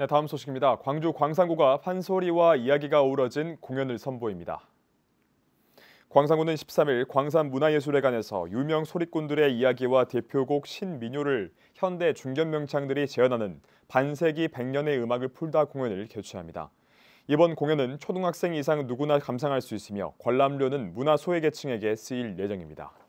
네, 다음 소식입니다. 광주 광산구가 판소리와 이야기가 어우러진 공연을 선보입니다. 광산구는 13일 광산문화예술회관에서 유명 소리꾼들의 이야기와 대표곡 신민요를 현대 중견명창들이 재현하는 반세기 100년의 음악을 풀다 공연을 개최합니다. 이번 공연은 초등학생 이상 누구나 감상할 수 있으며 관람료는 문화소외계층에게 쓰일 예정입니다.